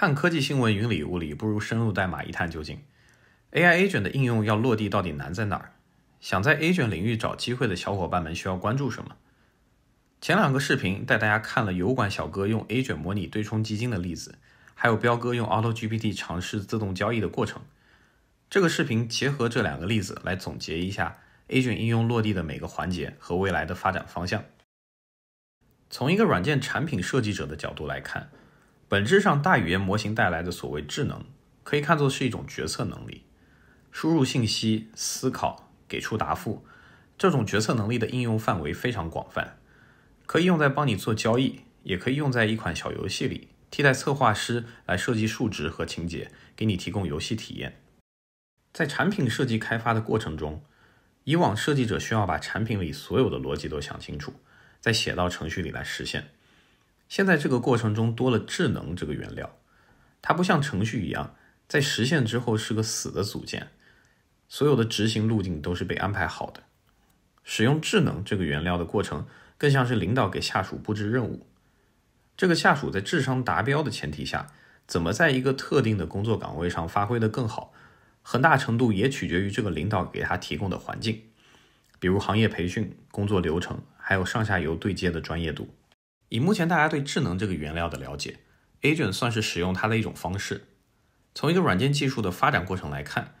看科技新闻云里雾里，不如深入代码一探究竟。AI A 卷的应用要落地到底难在哪儿？想在 A 卷领域找机会的小伙伴们需要关注什么？前两个视频带大家看了油管小哥用 A 卷模拟对冲基金的例子，还有彪哥用 Auto GPT 尝试自动交易的过程。这个视频结合这两个例子来总结一下 A 卷应用落地的每个环节和未来的发展方向。从一个软件产品设计者的角度来看。本质上，大语言模型带来的所谓智能，可以看作是一种决策能力。输入信息，思考，给出答复。这种决策能力的应用范围非常广泛，可以用在帮你做交易，也可以用在一款小游戏里，替代策划师来设计数值和情节，给你提供游戏体验。在产品设计开发的过程中，以往设计者需要把产品里所有的逻辑都想清楚，再写到程序里来实现。现在这个过程中多了智能这个原料，它不像程序一样，在实现之后是个死的组件，所有的执行路径都是被安排好的。使用智能这个原料的过程，更像是领导给下属布置任务。这个下属在智商达标的前提下，怎么在一个特定的工作岗位上发挥得更好，很大程度也取决于这个领导给他提供的环境，比如行业培训、工作流程，还有上下游对接的专业度。以目前大家对智能这个原料的了解，agent 算是使用它的一种方式。从一个软件技术的发展过程来看，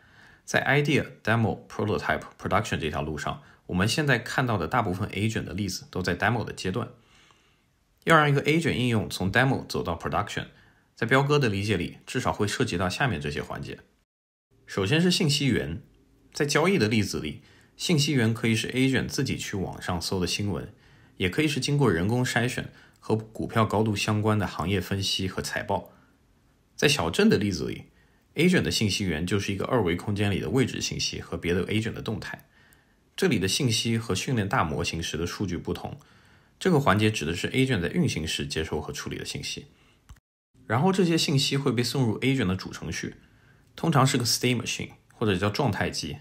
在 idea、demo、prototype、production 这条路上，我们现在看到的大部分 agent 的例子都在 demo 的阶段。要让一个 agent 应用从 demo 走到 production，在彪哥的理解里，至少会涉及到下面这些环节：首先是信息源，在交易的例子里，信息源可以是 agent 自己去网上搜的新闻。也可以是经过人工筛选和股票高度相关的行业分析和财报。在小镇的例子里，A 卷的信息源就是一个二维空间里的位置信息和别的 A 卷的动态。这里的信息和训练大模型时的数据不同。这个环节指的是 A 卷在运行时接收和处理的信息。然后这些信息会被送入 A 卷的主程序，通常是个 state machine 或者叫状态机。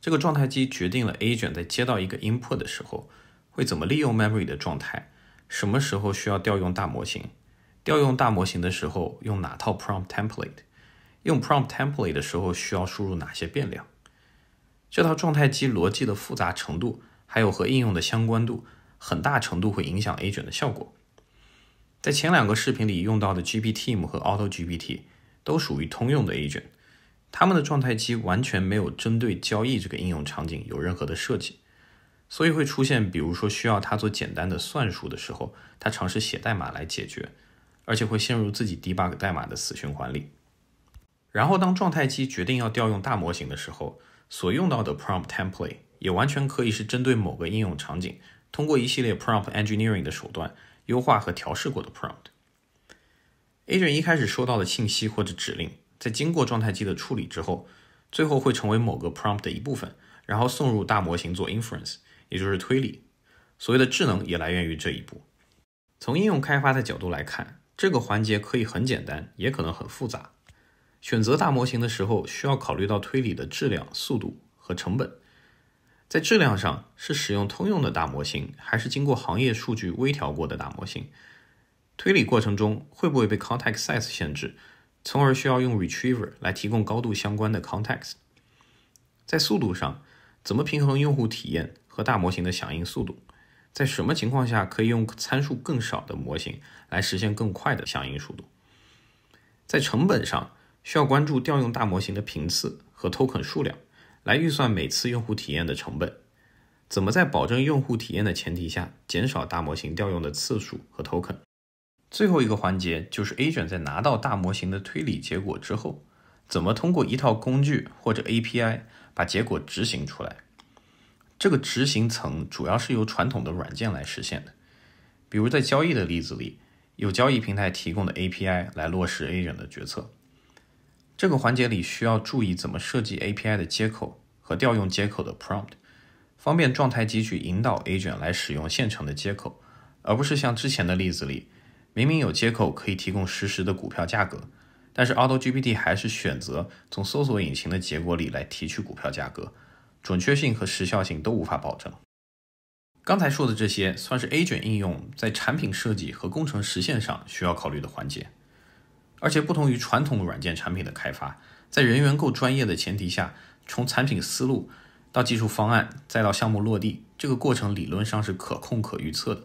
这个状态机决定了 A 卷在接到一个 input 的时候。会怎么利用 memory 的状态？什么时候需要调用大模型？调用大模型的时候用哪套 prompt template？用 prompt template 的时候需要输入哪些变量？这套状态机逻辑的复杂程度，还有和应用的相关度，很大程度会影响 agent 的效果。在前两个视频里用到的 GPT-M 和 AutoGPT 都属于通用的 agent，他们的状态机完全没有针对交易这个应用场景有任何的设计。所以会出现，比如说需要他做简单的算术的时候，他尝试写代码来解决，而且会陷入自己 debug 代码的死循环里。然后当状态机决定要调用大模型的时候，所用到的 prompt template 也完全可以是针对某个应用场景，通过一系列 prompt engineering 的手段优化和调试过的 prompt。Agent 一开始收到的信息或者指令，在经过状态机的处理之后，最后会成为某个 prompt 的一部分，然后送入大模型做 inference。也就是推理，所谓的智能也来源于这一步。从应用开发的角度来看，这个环节可以很简单，也可能很复杂。选择大模型的时候，需要考虑到推理的质量、速度和成本。在质量上，是使用通用的大模型，还是经过行业数据微调过的大模型？推理过程中会不会被 context size 限制，从而需要用 retriever 来提供高度相关的 context？在速度上，怎么平衡用户体验？和大模型的响应速度，在什么情况下可以用参数更少的模型来实现更快的响应速度？在成本上，需要关注调用大模型的频次和 token 数量，来预算每次用户体验的成本。怎么在保证用户体验的前提下，减少大模型调用的次数和 token？最后一个环节就是 A 卷在拿到大模型的推理结果之后，怎么通过一套工具或者 API 把结果执行出来？这个执行层主要是由传统的软件来实现的，比如在交易的例子里，有交易平台提供的 API 来落实 Agent 的决策。这个环节里需要注意怎么设计 API 的接口和调用接口的 prompt，方便状态提取引导 Agent 来使用现成的接口，而不是像之前的例子里，明明有接口可以提供实时的股票价格，但是 AutoGPT 还是选择从搜索引擎的结果里来提取股票价格。准确性和时效性都无法保证。刚才说的这些，算是 A 卷应用在产品设计和工程实现上需要考虑的环节。而且不同于传统软件产品的开发，在人员够专业的前提下，从产品思路到技术方案，再到项目落地，这个过程理论上是可控可预测的。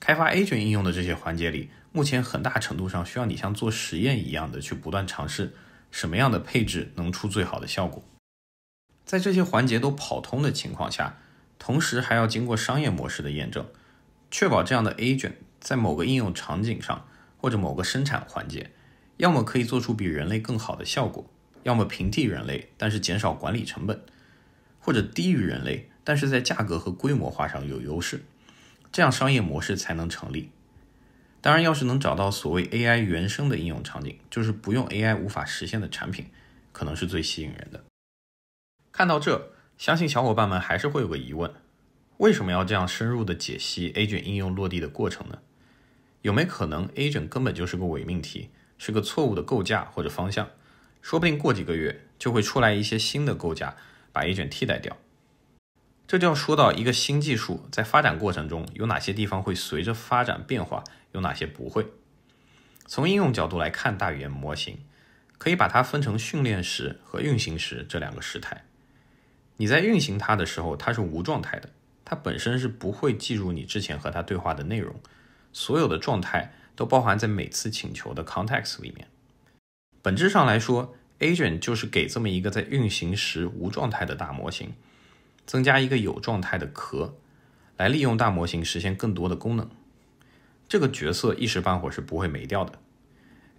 开发 A 卷应用的这些环节里，目前很大程度上需要你像做实验一样的去不断尝试，什么样的配置能出最好的效果。在这些环节都跑通的情况下，同时还要经过商业模式的验证，确保这样的 agent 在某个应用场景上或者某个生产环节，要么可以做出比人类更好的效果，要么平替人类但是减少管理成本，或者低于人类但是在价格和规模化上有优势，这样商业模式才能成立。当然，要是能找到所谓 AI 原生的应用场景，就是不用 AI 无法实现的产品，可能是最吸引人的。看到这，相信小伙伴们还是会有个疑问：为什么要这样深入的解析 a e n t 应用落地的过程呢？有没可能 a e n t 根本就是个伪命题，是个错误的构架或者方向？说不定过几个月就会出来一些新的构架，把 a e n t 替代掉。这就要说到一个新技术在发展过程中有哪些地方会随着发展变化，有哪些不会。从应用角度来看，大语言模型可以把它分成训练时和运行时这两个时态。你在运行它的时候，它是无状态的，它本身是不会记住你之前和它对话的内容，所有的状态都包含在每次请求的 context 里面。本质上来说，agent 就是给这么一个在运行时无状态的大模型，增加一个有状态的壳，来利用大模型实现更多的功能。这个角色一时半会是不会没掉的。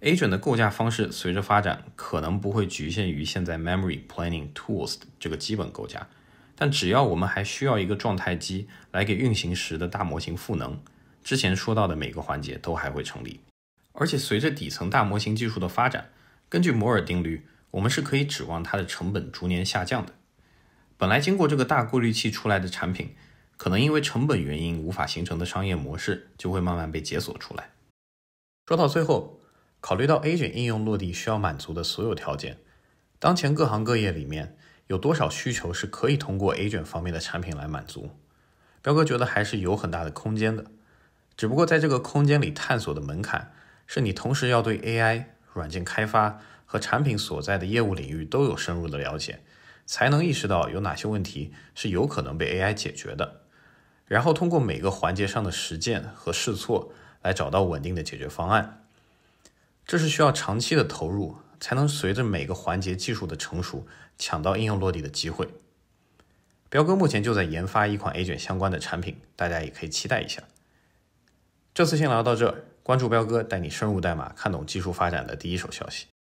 Agent 的构架方式随着发展，可能不会局限于现在 Memory Planning Tools 这个基本构架，但只要我们还需要一个状态机来给运行时的大模型赋能，之前说到的每个环节都还会成立。而且随着底层大模型技术的发展，根据摩尔定律，我们是可以指望它的成本逐年下降的。本来经过这个大过滤器出来的产品，可能因为成本原因无法形成的商业模式，就会慢慢被解锁出来。说到最后。考虑到 a g e t 应用落地需要满足的所有条件，当前各行各业里面有多少需求是可以通过 a g e t 方面的产品来满足？彪哥觉得还是有很大的空间的，只不过在这个空间里探索的门槛，是你同时要对 AI 软件开发和产品所在的业务领域都有深入的了解，才能意识到有哪些问题是有可能被 AI 解决的，然后通过每个环节上的实践和试错来找到稳定的解决方案。这是需要长期的投入，才能随着每个环节技术的成熟，抢到应用落地的机会。彪哥目前就在研发一款 A 卷相关的产品，大家也可以期待一下。这次先聊到这关注彪哥，带你深入代码，看懂技术发展的第一手消息。